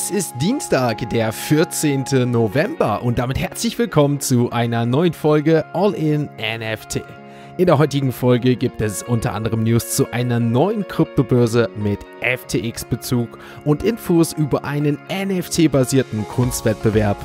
Es ist Dienstag, der 14. November und damit herzlich willkommen zu einer neuen Folge All-in NFT. In der heutigen Folge gibt es unter anderem News zu einer neuen Kryptobörse mit FTX-Bezug und Infos über einen NFT-basierten Kunstwettbewerb.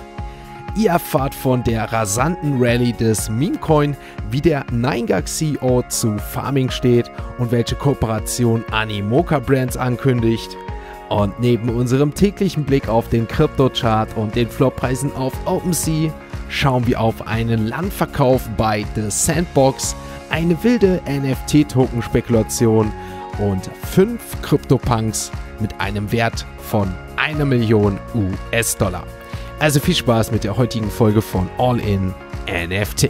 Ihr erfahrt von der rasanten Rallye des Memecoin, wie der Ninegag-CEO zu Farming steht und welche Kooperation Animoca Brands ankündigt – und neben unserem täglichen Blick auf den Kryptochart und den Floppreisen auf OpenSea schauen wir auf einen Landverkauf bei The Sandbox, eine wilde NFT-Token-Spekulation und fünf CryptoPunks mit einem Wert von einer Million US-Dollar. Also viel Spaß mit der heutigen Folge von All in NFT.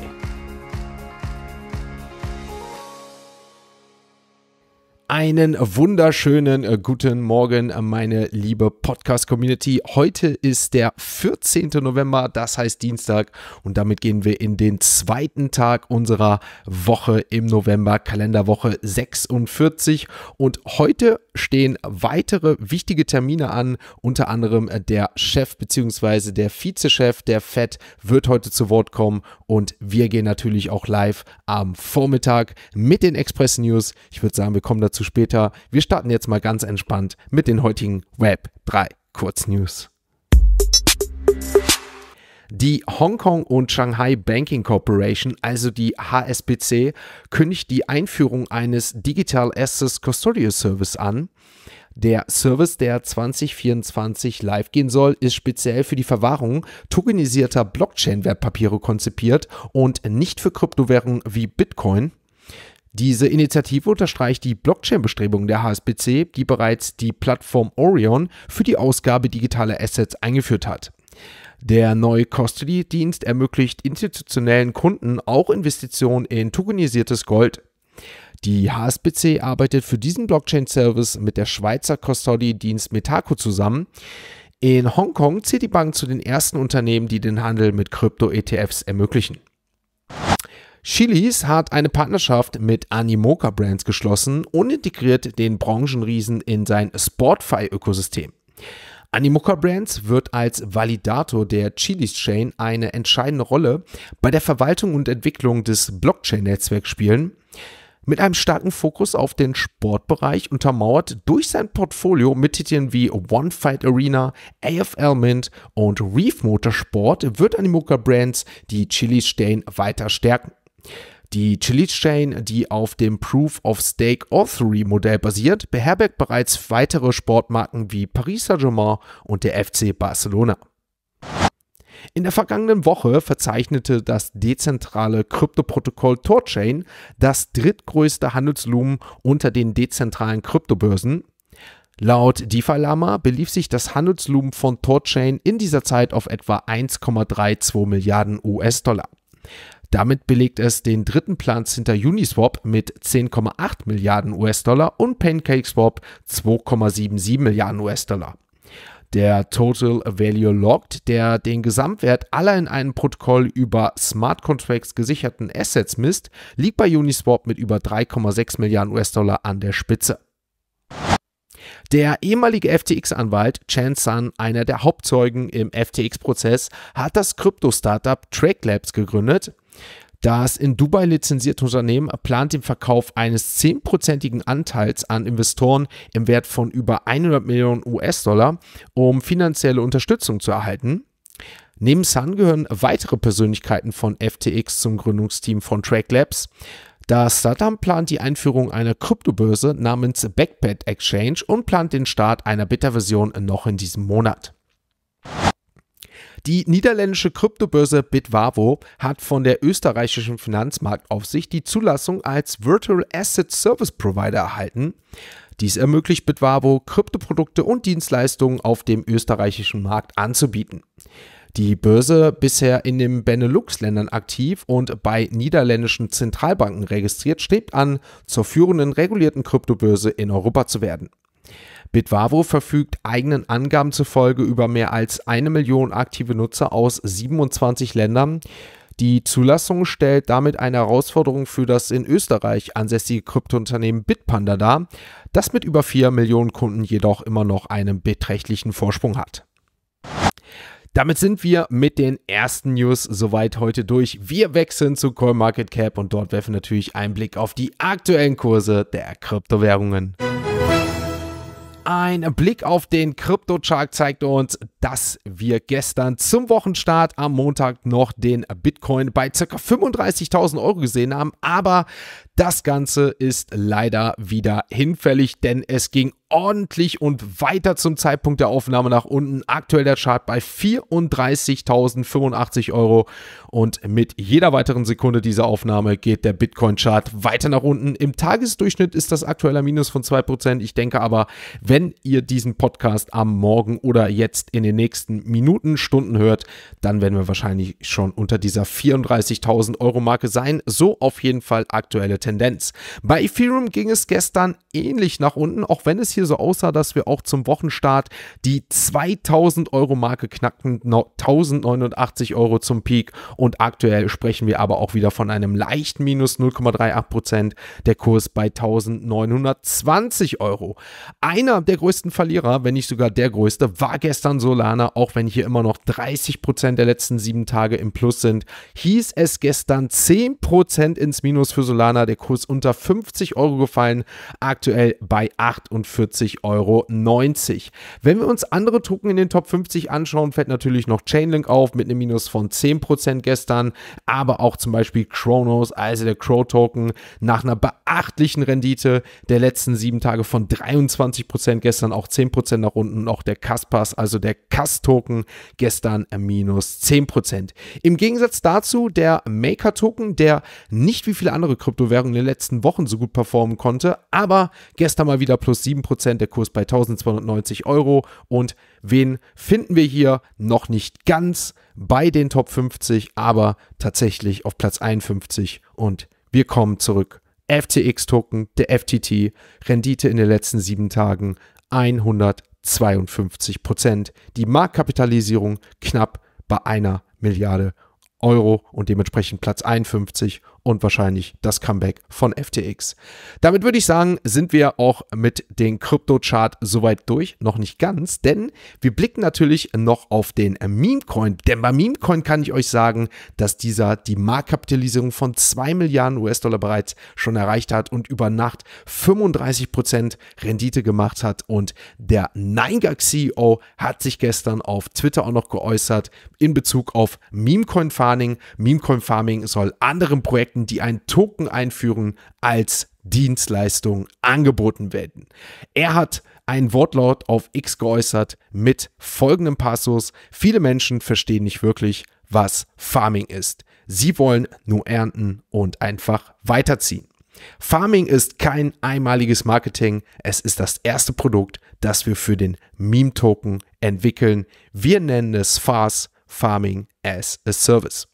Einen wunderschönen äh, guten Morgen, äh, meine liebe Podcast-Community. Heute ist der 14. November, das heißt Dienstag, und damit gehen wir in den zweiten Tag unserer Woche im November, Kalenderwoche 46. Und heute stehen weitere wichtige Termine an, unter anderem äh, der Chef bzw. der Vizechef der FED wird heute zu Wort kommen und wir gehen natürlich auch live am Vormittag mit den Express News. Ich würde sagen, wir kommen dazu dazu später. Wir starten jetzt mal ganz entspannt mit den heutigen Web 3 Kurznews. Die Hong Kong und Shanghai Banking Corporation, also die HSBC, kündigt die Einführung eines Digital Assets Custodial Service an. Der Service, der 2024 live gehen soll, ist speziell für die Verwahrung tokenisierter Blockchain-Wertpapiere konzipiert und nicht für Kryptowährungen wie Bitcoin. Diese Initiative unterstreicht die Blockchain-Bestrebungen der HSBC, die bereits die Plattform Orion für die Ausgabe digitaler Assets eingeführt hat. Der neue Custody-Dienst ermöglicht institutionellen Kunden auch Investitionen in tokenisiertes Gold. Die HSBC arbeitet für diesen Blockchain-Service mit der Schweizer Custody-Dienst Metaco zusammen. In Hongkong zählt die Bank zu den ersten Unternehmen, die den Handel mit Krypto-ETFs ermöglichen. Chili's hat eine Partnerschaft mit Animoca Brands geschlossen und integriert den Branchenriesen in sein Sportfy-Ökosystem. Animoca Brands wird als Validator der Chili's Chain eine entscheidende Rolle bei der Verwaltung und Entwicklung des Blockchain-Netzwerks spielen. Mit einem starken Fokus auf den Sportbereich untermauert durch sein Portfolio mit Titeln wie One Fight Arena, AFL Mint und Reef Motorsport wird Animoca Brands die Chili's Chain weiter stärken. Die Chilich Chain, die auf dem Proof of Stake Authority Modell basiert, beherbergt bereits weitere Sportmarken wie Paris Saint-Germain und der FC Barcelona. In der vergangenen Woche verzeichnete das dezentrale Kryptoprotokoll Torchain das drittgrößte Handelsvolumen unter den dezentralen Kryptobörsen. Laut DeFi Lama belief sich das Handelsvolumen von Torchain in dieser Zeit auf etwa 1,32 Milliarden US-Dollar. Damit belegt es den dritten Platz hinter Uniswap mit 10,8 Milliarden US-Dollar und PancakeSwap 2,77 Milliarden US-Dollar. Der Total Value Locked, der den Gesamtwert aller in einem Protokoll über Smart Contracts gesicherten Assets misst, liegt bei Uniswap mit über 3,6 Milliarden US-Dollar an der Spitze. Der ehemalige FTX-Anwalt Chan Sun, einer der Hauptzeugen im FTX-Prozess, hat das Krypto-Startup Track Labs gegründet, das in Dubai lizenzierte Unternehmen plant den Verkauf eines 10%igen Anteils an Investoren im Wert von über 100 Millionen US-Dollar, um finanzielle Unterstützung zu erhalten. Neben Sun gehören weitere Persönlichkeiten von FTX zum Gründungsteam von Track Labs. Das Startup plant die Einführung einer Kryptobörse namens Backpad Exchange und plant den Start einer Beta-Version noch in diesem Monat. Die niederländische Kryptobörse Bitwavo hat von der österreichischen Finanzmarktaufsicht die Zulassung als Virtual Asset Service Provider erhalten. Dies ermöglicht Bitwavo, Kryptoprodukte und Dienstleistungen auf dem österreichischen Markt anzubieten. Die Börse bisher in den Benelux-Ländern aktiv und bei niederländischen Zentralbanken registriert, strebt an, zur führenden regulierten Kryptobörse in Europa zu werden. Bitwavo verfügt eigenen Angaben zufolge über mehr als eine Million aktive Nutzer aus 27 Ländern. Die Zulassung stellt damit eine Herausforderung für das in Österreich ansässige Kryptounternehmen Bitpanda dar, das mit über 4 Millionen Kunden jedoch immer noch einen beträchtlichen Vorsprung hat. Damit sind wir mit den ersten News soweit heute durch. Wir wechseln zu CoinMarketCap und dort werfen natürlich einen Blick auf die aktuellen Kurse der Kryptowährungen. Ein Blick auf den Krypto-Chart zeigt uns, dass wir gestern zum Wochenstart am Montag noch den Bitcoin bei ca. 35.000 Euro gesehen haben. Aber das Ganze ist leider wieder hinfällig, denn es ging ordentlich und weiter zum Zeitpunkt der Aufnahme nach unten. Aktuell der Chart bei 34.085 Euro und mit jeder weiteren Sekunde dieser Aufnahme geht der Bitcoin-Chart weiter nach unten. Im Tagesdurchschnitt ist das aktueller Minus von 2%. Ich denke aber, wenn ihr diesen Podcast am Morgen oder jetzt in den den nächsten Minuten, Stunden hört, dann werden wir wahrscheinlich schon unter dieser 34.000 Euro Marke sein. So auf jeden Fall aktuelle Tendenz. Bei Ethereum ging es gestern ähnlich nach unten, auch wenn es hier so aussah, dass wir auch zum Wochenstart die 2000 Euro Marke knackten, 1089 Euro zum Peak und aktuell sprechen wir aber auch wieder von einem leichten Minus 0,38 Prozent, der Kurs bei 1920 Euro. Einer der größten Verlierer, wenn nicht sogar der größte, war gestern Solar Solana, auch wenn hier immer noch 30% der letzten sieben Tage im Plus sind, hieß es gestern 10% ins Minus für Solana, der Kurs unter 50 Euro gefallen, aktuell bei 48,90 Euro. Wenn wir uns andere Token in den Top 50 anschauen, fällt natürlich noch Chainlink auf mit einem Minus von 10% gestern, aber auch zum Beispiel Kronos, also der Crow-Token, nach einer beachtlichen Rendite der letzten sieben Tage von 23% gestern auch 10% nach unten, auch der Kaspers, also der Cast-Token gestern minus 10%. Im Gegensatz dazu der Maker-Token, der nicht wie viele andere Kryptowährungen in den letzten Wochen so gut performen konnte, aber gestern mal wieder plus 7%, der Kurs bei 1290 Euro. Und wen finden wir hier? Noch nicht ganz bei den Top 50, aber tatsächlich auf Platz 51 und wir kommen zurück. FTX-Token, der FTT, Rendite in den letzten sieben Tagen 100 52 Prozent. Die Marktkapitalisierung knapp bei einer Milliarde Euro und dementsprechend Platz 51 und wahrscheinlich das Comeback von FTX. Damit würde ich sagen, sind wir auch mit den Krypto-Chart soweit durch. Noch nicht ganz, denn wir blicken natürlich noch auf den Memecoin. Denn bei Memecoin kann ich euch sagen, dass dieser die Marktkapitalisierung von 2 Milliarden US-Dollar bereits schon erreicht hat und über Nacht 35% Prozent Rendite gemacht hat. Und der Nyingak-CEO hat sich gestern auf Twitter auch noch geäußert in Bezug auf Memecoin-Farming. Memecoin-Farming soll anderen Projekten Projekten, die einen Token einführen, als Dienstleistung angeboten werden. Er hat ein Wortlaut auf X geäußert mit folgendem Passus. Viele Menschen verstehen nicht wirklich, was Farming ist. Sie wollen nur ernten und einfach weiterziehen. Farming ist kein einmaliges Marketing. Es ist das erste Produkt, das wir für den Meme-Token entwickeln. Wir nennen es FAS, Farming as a Service.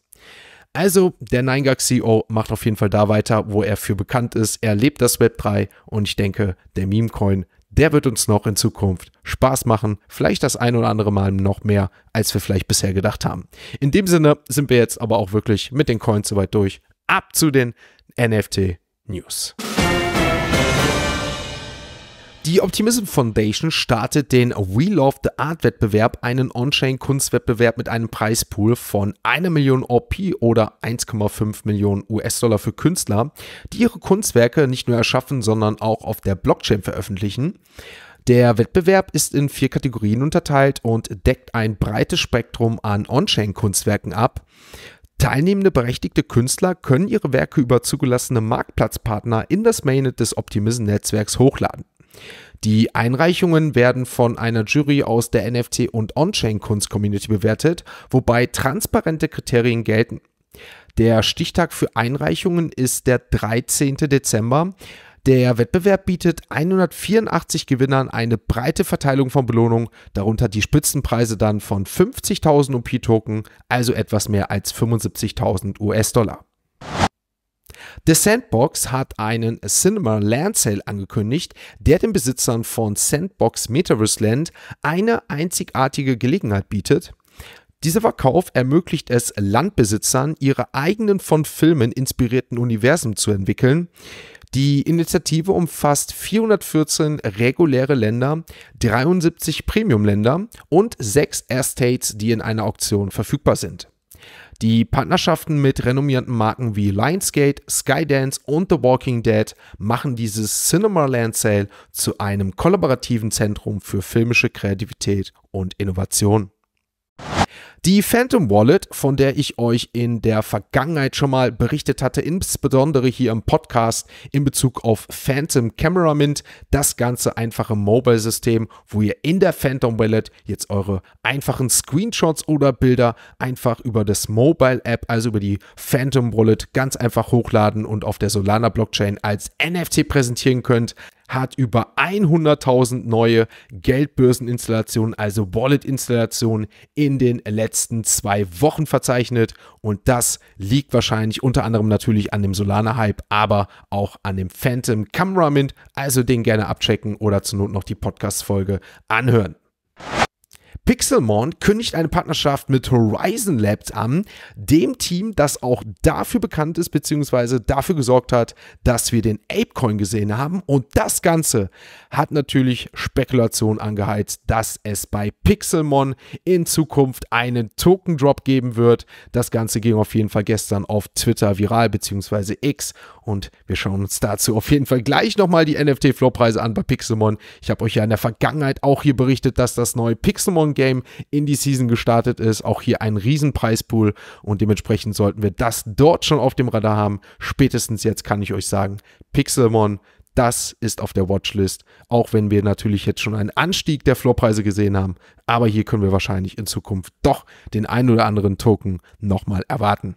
Also der 9 ceo macht auf jeden Fall da weiter, wo er für bekannt ist. Er lebt das Web3 und ich denke, der Meme-Coin, der wird uns noch in Zukunft Spaß machen. Vielleicht das ein oder andere Mal noch mehr, als wir vielleicht bisher gedacht haben. In dem Sinne sind wir jetzt aber auch wirklich mit den Coins soweit durch. Ab zu den NFT-News. Die Optimism Foundation startet den We Love the Art Wettbewerb, einen On-Chain-Kunstwettbewerb mit einem Preispool von 1 Million OP oder 1,5 Millionen US-Dollar für Künstler, die ihre Kunstwerke nicht nur erschaffen, sondern auch auf der Blockchain veröffentlichen. Der Wettbewerb ist in vier Kategorien unterteilt und deckt ein breites Spektrum an On-Chain-Kunstwerken ab. Teilnehmende berechtigte Künstler können ihre Werke über zugelassene Marktplatzpartner in das Mainnet des Optimism-Netzwerks hochladen. Die Einreichungen werden von einer Jury aus der NFT- und On-Chain-Kunst-Community bewertet, wobei transparente Kriterien gelten. Der Stichtag für Einreichungen ist der 13. Dezember. Der Wettbewerb bietet 184 Gewinnern eine breite Verteilung von Belohnungen, darunter die Spitzenpreise dann von 50.000 UP-Token, also etwas mehr als 75.000 US-Dollar. The Sandbox hat einen Cinema Land Sale angekündigt, der den Besitzern von Sandbox Metaverse Land eine einzigartige Gelegenheit bietet, dieser Verkauf ermöglicht es Landbesitzern, ihre eigenen von Filmen inspirierten Universen zu entwickeln. Die Initiative umfasst 414 reguläre Länder, 73 Premium-Länder und 6 Estates, die in einer Auktion verfügbar sind die Partnerschaften mit renommierten Marken wie Lionsgate, Skydance und The Walking Dead machen dieses Cinema Land Sale zu einem kollaborativen Zentrum für filmische Kreativität und Innovation. Die Phantom Wallet, von der ich euch in der Vergangenheit schon mal berichtet hatte, insbesondere hier im Podcast in Bezug auf Phantom Camera Mint, das ganze einfache Mobile-System, wo ihr in der Phantom Wallet jetzt eure einfachen Screenshots oder Bilder einfach über das Mobile-App, also über die Phantom Wallet, ganz einfach hochladen und auf der Solana-Blockchain als NFT präsentieren könnt hat über 100.000 neue Geldbörseninstallationen, also Wallet-Installationen in den letzten zwei Wochen verzeichnet. Und das liegt wahrscheinlich unter anderem natürlich an dem Solana-Hype, aber auch an dem Phantom Camera Mint. Also den gerne abchecken oder zur Not noch die Podcast-Folge anhören. Pixelmon kündigt eine Partnerschaft mit Horizon Labs an, dem Team, das auch dafür bekannt ist, beziehungsweise dafür gesorgt hat, dass wir den Apecoin gesehen haben. Und das Ganze hat natürlich Spekulationen angeheizt, dass es bei Pixelmon in Zukunft einen Token Drop geben wird. Das Ganze ging auf jeden Fall gestern auf Twitter viral, beziehungsweise X. Und wir schauen uns dazu auf jeden Fall gleich nochmal die NFT-Floorpreise an bei Pixelmon. Ich habe euch ja in der Vergangenheit auch hier berichtet, dass das neue Pixelmon Game in die Season gestartet ist. Auch hier ein Riesenpreispool und dementsprechend sollten wir das dort schon auf dem Radar haben. Spätestens jetzt kann ich euch sagen, Pixelmon das ist auf der Watchlist, auch wenn wir natürlich jetzt schon einen Anstieg der Floorpreise gesehen haben. Aber hier können wir wahrscheinlich in Zukunft doch den ein oder anderen Token nochmal erwarten.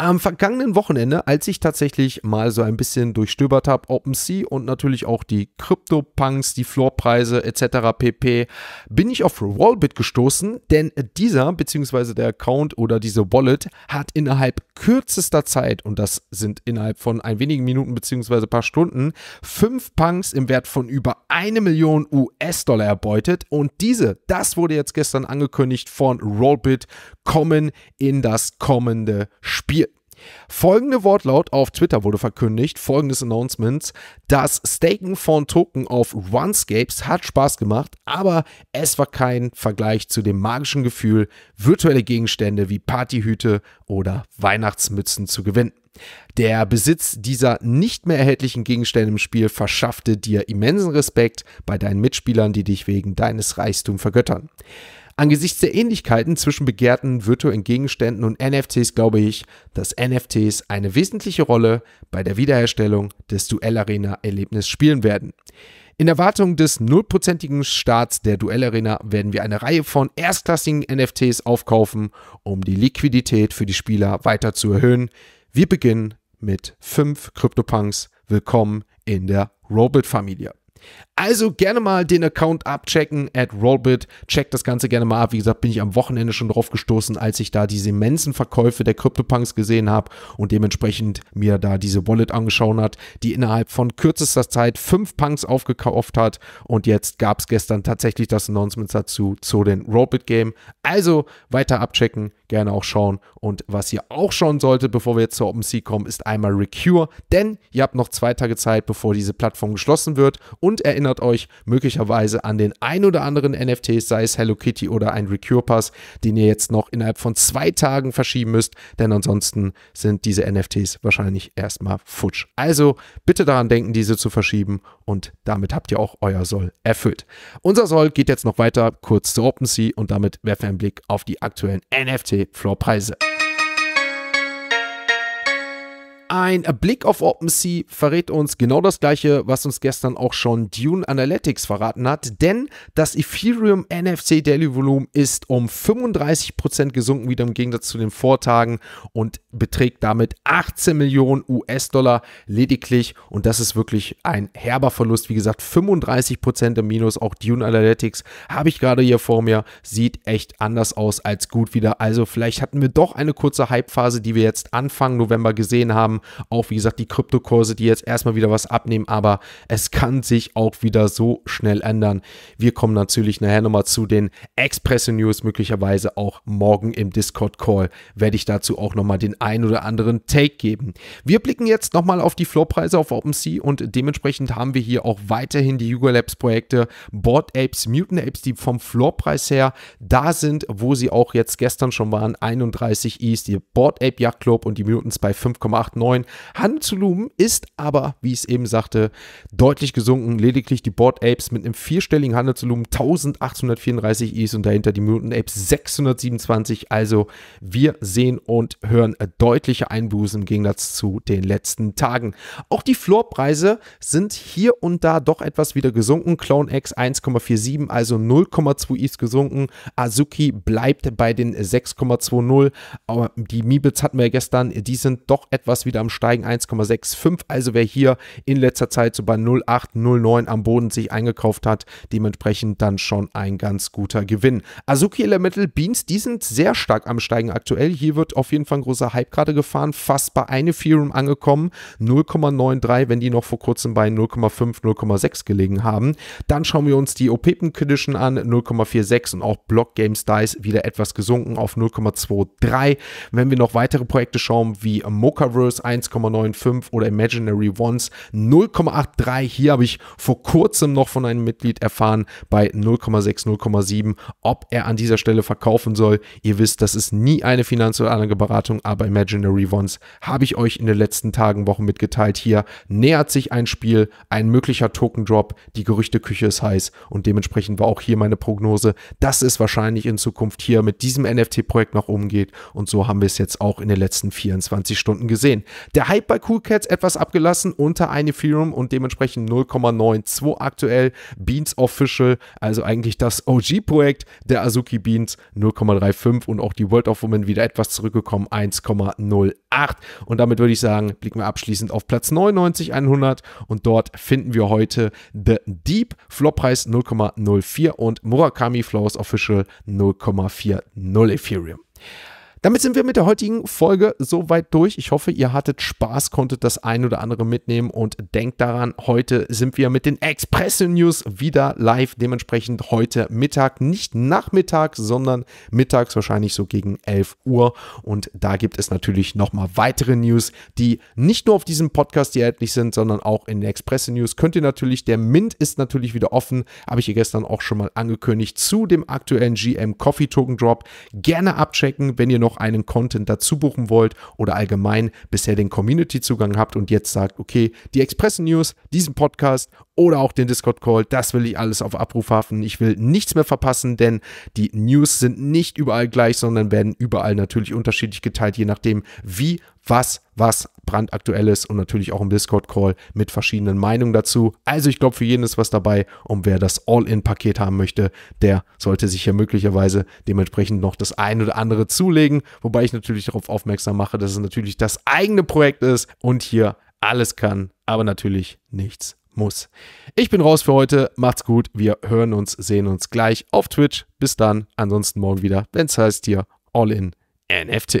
Am vergangenen Wochenende, als ich tatsächlich mal so ein bisschen durchstöbert habe, OpenSea und natürlich auch die Crypto-Punks, die Floorpreise etc. pp, bin ich auf Wallbit gestoßen, denn dieser bzw. der Account oder diese Wallet hat innerhalb kürzester Zeit, und das sind innerhalb von ein wenigen Minuten bzw. paar Stunden, fünf Punks im Wert von über eine Million US-Dollar erbeutet und diese, das wurde jetzt gestern angekündigt von Rollbit, kommen in das kommende Spiel. Folgende Wortlaut auf Twitter wurde verkündigt, folgendes Announcement. Das Staken von Token auf Runscapes hat Spaß gemacht, aber es war kein Vergleich zu dem magischen Gefühl, virtuelle Gegenstände wie Partyhüte oder Weihnachtsmützen zu gewinnen. Der Besitz dieser nicht mehr erhältlichen Gegenstände im Spiel verschaffte dir immensen Respekt bei deinen Mitspielern, die dich wegen deines Reichtums vergöttern. Angesichts der Ähnlichkeiten zwischen begehrten virtuellen Gegenständen und NFTs glaube ich, dass NFTs eine wesentliche Rolle bei der Wiederherstellung des Duellarena-Erlebnisses spielen werden. In Erwartung des nullprozentigen Starts der Duellarena werden wir eine Reihe von erstklassigen NFTs aufkaufen, um die Liquidität für die Spieler weiter zu erhöhen. Wir beginnen mit fünf CryptoPunks. Willkommen in der robot familie also gerne mal den Account abchecken at Rollbit. Checkt das Ganze gerne mal ab. Wie gesagt, bin ich am Wochenende schon drauf gestoßen, als ich da diese immensen Verkäufe der CryptoPunks gesehen habe und dementsprechend mir da diese Wallet angeschaut hat, die innerhalb von kürzester Zeit fünf Punks aufgekauft hat. Und jetzt gab es gestern tatsächlich das Announcement dazu zu den Rollbit Game. Also weiter abchecken, gerne auch schauen. Und was ihr auch schauen solltet, bevor wir jetzt zur OpenSea kommen, ist einmal Recure, denn ihr habt noch zwei Tage Zeit, bevor diese Plattform geschlossen wird. Und und erinnert euch möglicherweise an den ein oder anderen NFT, sei es Hello Kitty oder ein Recure Pass, den ihr jetzt noch innerhalb von zwei Tagen verschieben müsst, denn ansonsten sind diese NFTs wahrscheinlich erstmal futsch. Also bitte daran denken, diese zu verschieben und damit habt ihr auch euer Soll erfüllt. Unser Soll geht jetzt noch weiter kurz zu OpenSea und damit werfen wir einen Blick auf die aktuellen NFT-Floorpreise. Ein Blick auf OpenSea verrät uns genau das gleiche, was uns gestern auch schon Dune Analytics verraten hat, denn das Ethereum NFC Daily Volumen ist um 35% gesunken, wieder im Gegensatz zu den Vortagen und beträgt damit 18 Millionen US-Dollar lediglich und das ist wirklich ein herber Verlust. Wie gesagt, 35% im Minus, auch Dune Analytics habe ich gerade hier vor mir, sieht echt anders aus als gut wieder. Also vielleicht hatten wir doch eine kurze Hype-Phase, die wir jetzt Anfang November gesehen haben auch wie gesagt, die Kryptokurse, die jetzt erstmal wieder was abnehmen, aber es kann sich auch wieder so schnell ändern. Wir kommen natürlich nachher nochmal zu den Express News, möglicherweise auch morgen im Discord-Call werde ich dazu auch nochmal den ein oder anderen Take geben. Wir blicken jetzt nochmal auf die Floorpreise auf OpenSea und dementsprechend haben wir hier auch weiterhin die Yuga Labs Projekte Board Apes, Mutant Apes, die vom Floorpreis her da sind, wo sie auch jetzt gestern schon waren, 31 East, die Board Ape Yacht Club und die Mutants bei 5,89 Bitcoin. Handelsvolumen ist aber, wie ich es eben sagte, deutlich gesunken. Lediglich die Board Apes mit einem vierstelligen Handelsvolumen 1834 Is und dahinter die Mutant Apes 627. Also wir sehen und hören deutliche Einbußen im Gegensatz zu den letzten Tagen. Auch die Floorpreise sind hier und da doch etwas wieder gesunken. Clone X 1,47, also 0,2 Is gesunken. Azuki bleibt bei den 6,20. Aber Die Mibits hatten wir ja gestern, die sind doch etwas wieder am Gramm steigen 1,65. Also wer hier in letzter Zeit so bei 0,8, 0,9 am Boden sich eingekauft hat, dementsprechend dann schon ein ganz guter Gewinn. Azuki Elemental Beans, die sind sehr stark am Steigen aktuell. Hier wird auf jeden Fall ein großer Hype gerade gefahren, fast bei eine Ethereum angekommen. 0,93, wenn die noch vor kurzem bei 0,5, 0,6 gelegen haben. Dann schauen wir uns die Opepen Condition an, 0,46 und auch Block Games Dice wieder etwas gesunken auf 0,23. Wenn wir noch weitere Projekte schauen, wie Mochaverse, 1,95 oder Imaginary Ones 0,83. Hier habe ich vor kurzem noch von einem Mitglied erfahren bei 0,6, 0,7, ob er an dieser Stelle verkaufen soll. Ihr wisst, das ist nie eine Finanz- oder Anlageberatung, aber Imaginary Ones habe ich euch in den letzten Tagen, Wochen mitgeteilt. Hier nähert sich ein Spiel, ein möglicher Token Drop, die Gerüchteküche ist heiß und dementsprechend war auch hier meine Prognose, dass es wahrscheinlich in Zukunft hier mit diesem NFT-Projekt noch umgeht und so haben wir es jetzt auch in den letzten 24 Stunden gesehen. Der Hype bei Cool Cats etwas abgelassen unter ein Ethereum und dementsprechend 0,92 aktuell. Beans Official, also eigentlich das OG-Projekt der Azuki Beans 0,35 und auch die World of Women wieder etwas zurückgekommen, 1,08. Und damit würde ich sagen, blicken wir abschließend auf Platz 99, 100 und dort finden wir heute The Deep, Floppreis 0,04 und Murakami Flowers Official 0,40 Ethereum. Damit sind wir mit der heutigen Folge soweit durch. Ich hoffe, ihr hattet Spaß, konntet das ein oder andere mitnehmen und denkt daran, heute sind wir mit den Express News wieder live. Dementsprechend heute Mittag, nicht nachmittags, sondern mittags wahrscheinlich so gegen 11 Uhr. Und da gibt es natürlich nochmal weitere News, die nicht nur auf diesem Podcast hier erhältlich sind, sondern auch in den Express News. Könnt ihr natürlich, der Mint ist natürlich wieder offen, habe ich hier gestern auch schon mal angekündigt, zu dem aktuellen GM Coffee Token Drop. Gerne abchecken, wenn ihr noch noch einen Content dazu buchen wollt oder allgemein bisher den Community-Zugang habt und jetzt sagt, okay, die Express-News, diesen Podcast oder auch den Discord-Call, das will ich alles auf Abruf haben. Ich will nichts mehr verpassen, denn die News sind nicht überall gleich, sondern werden überall natürlich unterschiedlich geteilt, je nachdem, wie was, was brandaktuell ist und natürlich auch im Discord-Call mit verschiedenen Meinungen dazu. Also ich glaube, für jeden ist was dabei und wer das All-In-Paket haben möchte, der sollte sich ja möglicherweise dementsprechend noch das ein oder andere zulegen, wobei ich natürlich darauf aufmerksam mache, dass es natürlich das eigene Projekt ist und hier alles kann, aber natürlich nichts muss. Ich bin raus für heute. Macht's gut. Wir hören uns, sehen uns gleich auf Twitch. Bis dann. Ansonsten morgen wieder, wenn's heißt hier All-In NFT.